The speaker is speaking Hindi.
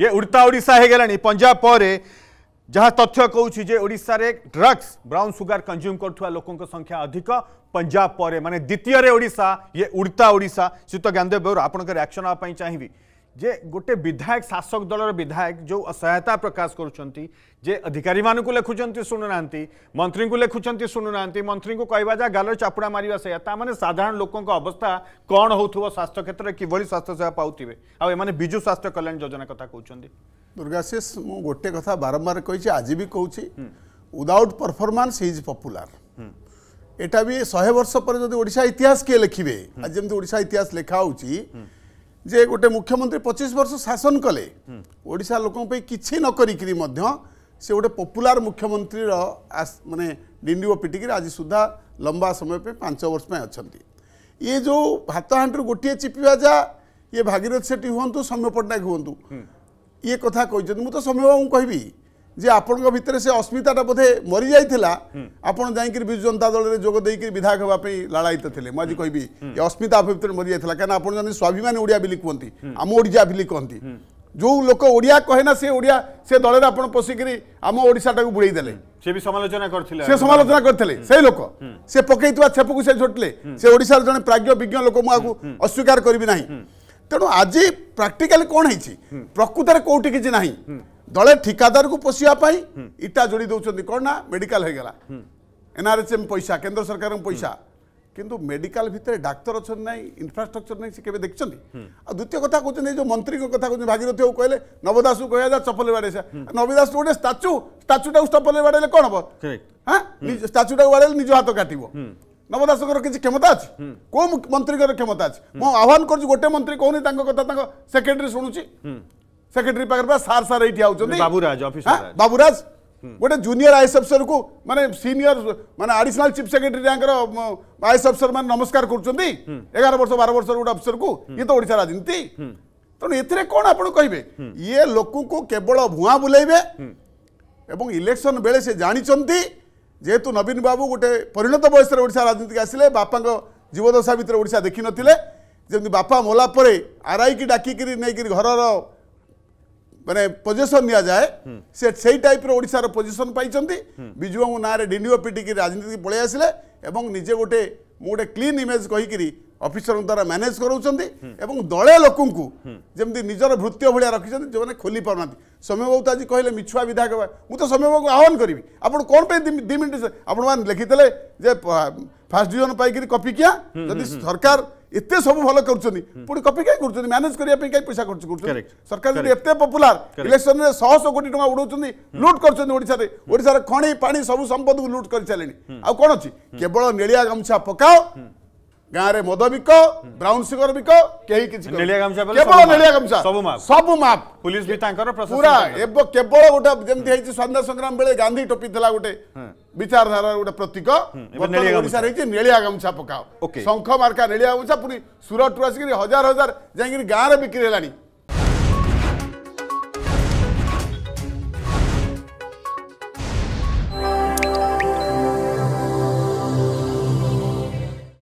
ये उड़ता ओडा हो पंजाब पर जहाँ तथ्य कौच ड्रग्स ब्राउन सुगार कंज्यूम करुवा लोकों संख्या अधिक पंजाब पर मानने द्वितीय ओडा ये उड़ता ओडा श्रीत ज्ञानदेव बेहर आपन रियाक्शन आप चाहिए जे गोटे विधायक शासक दल विधायक जो असहायता प्रकाश करुँचे अधिकारी मानक लिखुं शुणुना मंत्री को लिखुं शुणुना मंत्री को कहवा जा गाल चापुड़ा मार से मैंने साधारण लोकों अवस्था कौन हो स्वास्थ्य क्षेत्र में किभली स्वास्थ्य सेवा पाथे आने विजु स्वास्थ्य कल्याण योजना कथ कौन दुर्गाशीष मु गोटे कथा बारंबार कही आज भी कौच विदाउट परफर्मांस इज पपुलार यहाँ भी शहे वर्ष पर इतिहास किए लिखे आज जमी इतिहास लिखा हो ଯେ ଗୋଟେ ମୁଖ୍ୟମନ୍ତ୍ରୀ ପଚିଶ ବର୍ଷ ଶାସନ କଲେ ଓଡ଼ିଶା ଲୋକଙ୍କ ପାଇଁ କିଛି ନ କରିକିରି ମଧ୍ୟ ସେ ଗୋଟେ ପପୁଲାର ମୁଖ୍ୟମନ୍ତ୍ରୀର ମାନେ ଡିଣ୍ଡିବ ପିଟିକିରି ଆଜି ସୁଦ୍ଧା ଲମ୍ବା ସମୟ ପାଇଁ ପାଞ୍ଚ ବର୍ଷ ପାଇଁ ଅଛନ୍ତି ଇଏ ଯେଉଁ ଭାତ ହାଣ୍ଡିରୁ ଗୋଟିଏ ଚିପିବା ଯା ଇଏ ଭାଗିରଥ ସେଠୀ ହୁଅନ୍ତୁ ସୌମ୍ୟ ପଟ୍ଟନାୟକ ହୁଅନ୍ତୁ ଇଏ କଥା କହିଛନ୍ତି ମୁଁ ତ ସୌମ୍ୟବାବୁଙ୍କୁ କହିବି ଯେ ଆପଣଙ୍କ ଭିତରେ ସେ ଅସ୍ମିତାଟା ବୋଧେ ମରିଯାଇଥିଲା ଆପଣ ଯାଇକରି ବିଜୁ ଜନତା ଦଳରେ ଯୋଗ ଦେଇକରି ବିଧାୟକ ହେବା ପାଇଁ ଲାଳାୟିତ ଥିଲେ ମୁଁ ଆଜି କହିବି ଏ ଅସ୍ମିତା ଆପ ଭିତରେ ମରିଯାଇଥିଲା କାହିଁକିନା ଆପଣ ଜଣେ ସ୍ୱାଭିମାନୀ ଓଡ଼ିଆ ବୋଲି କୁହନ୍ତି ଆମ ଓଡ଼ିଆ ବୋଲି କୁହନ୍ତି ଯେଉଁ ଲୋକ ଓଡ଼ିଆ କହେ ନା ସେ ଓଡ଼ିଆ ସେ ଦଳରେ ଆପଣ ପଶିକିରି ଆମ ଓଡ଼ିଶାଟାକୁ ବୁଡ଼େଇ ଦେଲେ ସେ ବି ସମାଲୋଚନା କରିଥିଲେ ସେ ସମାଲୋଚନା କରିଥିଲେ ସେଇ ଲୋକ ସେ ପକେଇଥିବା ଛେପକୁ ସେ ଝୋଟିଲେ ସେ ଓଡ଼ିଶାର ଜଣେ ପ୍ରାଜ୍ଞ ବିଜ୍ଞ ଲୋକ ମୁଁ ଆକୁ ଅସ୍ୱୀକାର କରିବି ନାହିଁ ତେଣୁ ଆଜି ପ୍ରାକ୍ଟିକାଲି କ'ଣ ହେଇଛି ପ୍ରକୃତରେ କେଉଁଠି କିଛି ନାହିଁ দলে ঠিকাদারকে পোষিয়া ইটা যোড়ি দৌঁচ কণ না মেডিকাল হয়ে গেল এনআরএচএম পয়সা কেন্দ্র সরকার পয়সা কিন্তু মেডিকাল ভিতরে ডাক্তার অনেক না ইনফ্রাস্ট্রকচর নাই সে কেবে দেখছেন আর দ্বিতীয় কথা কোথাও এই যে মন্ত্রী কথা কোথাও ভাগীরথী বাবু কহিলেন নবদাস কহিয়া যা চপলে বাড়াইছে নবদাস গোটে স্টাচু স্টাচুটা চপলে বাড়াইলে কণ হব হ্যাঁ স্টাচুটা বাড়াইলে নিজ হাত কাটব ନବଦାସଙ୍କର କିଛି କ୍ଷମତା ଅଛି କୋଉ ମନ୍ତ୍ରୀଙ୍କର କ୍ଷମତା ଅଛି ମୁଁ ଆହ୍ୱାନ କରୁଛି ଗୋଟେ ମନ୍ତ୍ରୀ କହୁନି ତାଙ୍କ କଥା ତାଙ୍କ ସେକ୍ରେଟାରୀ ଶୁଣୁଛି सेक्रेटरी सार सार बाबूराज बाबूराज गोटे जूनियर आईएस अफिसर को मान सीनियर मान additional chief secretary IAS officer मैंने नमस्कार करार वर्ष बार वर्ष गोटे अफिसर को ये तो ओडा राजनीति तेनाली कहे ये लोक को केवल भुआ बुलाइए एवं इलेक्शन बेले से जानते जेहेतु नवीन बाबू गोटे परिणत बयस राजनीति आसे बापा जीवदशा भितर ओडा देखी बापा मोलापर आर आई की डाक नहीं घर मैंने पोजिशन दि जाए से सही टाइप ओडार पोजिशन पाई विजु बाबू ना डीडीओ पिटिक राजनीति की पलि आसे निजे गोटे मुझे क्लीन इमेज कहीकि अफिसर द्वारा मैनेज कराँ दल लोक जमी निजर भृत्य भाया रखिंट जो मैंने खोली पार ना सौम्य बाबू तो आज कहे मिछुआ विधायक मुझे तो सौम्य बाबू को आह्वान करी आप कौन पे दि मिनट आप लिखी थे फास्ट डिजन पाई कपिकिया जदि सरकार ଏତେ ସବୁ ଭଲ କରୁଛନ୍ତି ପୁଣି କପି କାହିଁ କରୁଛନ୍ତି ମ୍ୟାନେଜ କରିବା ପାଇଁ କାହିଁ ପଇସା ଖର୍ଚ୍ଚ କରୁଛନ୍ତି ସରକାର ଯଦି ଏତେ ପପୁଲାର ଇଲେକ୍ସନରେ ଶହଶହ କୋଟି ଟଙ୍କା ଉଡ଼ଉଛନ୍ତି ଲୁଟ୍ କରୁଛନ୍ତି ଓଡ଼ିଶାରେ ଓଡ଼ିଶାର ଖଣି ପାଣି ସବୁ ସମ୍ପଦକୁ ଲୁଟ୍ କରିସାରିଲେଣି ଆଉ କ'ଣ ଅଛି କେବଳ ନେଳିଆ ଗାମୁଛା ପକାଅ ଗାଁରେ ମଦ ବିକ ବ୍ରାଉନ ସୁଗର ବିକ କେହି କିଛି କେବଳ ନେଳିଆ ଗାମୁଛା ସବୁ ମାପ ପୁଲିସ ବି ତାଙ୍କର ପୁରା ଏବଂ କେବଳ ଗୋଟେ ଯେମିତି ହେଇଛି ସ୍ୱାଧୀନତା ସଂଗ୍ରାମ ବେଳେ ଗାନ୍ଧୀ ଟୋପି ଥିଲା ଗୋଟେ ବିଚାରଧାରାର ଗୋଟେ ପ୍ରତୀକ ଓଡ଼ିଶାରେ ହେଇଛି ନେଳିଆ ଗାମୁଛା ପକାଅ ଶଙ୍ଖ ମାର୍କା ନେଳିଆ ଗାମୁଛା ପୁଣି ସୁରଟରୁ ଆସିକିରି ହଜାର ହଜାର ଯାଇକିରି ଗାଁରେ ବିକ୍ରି ହେଲାଣି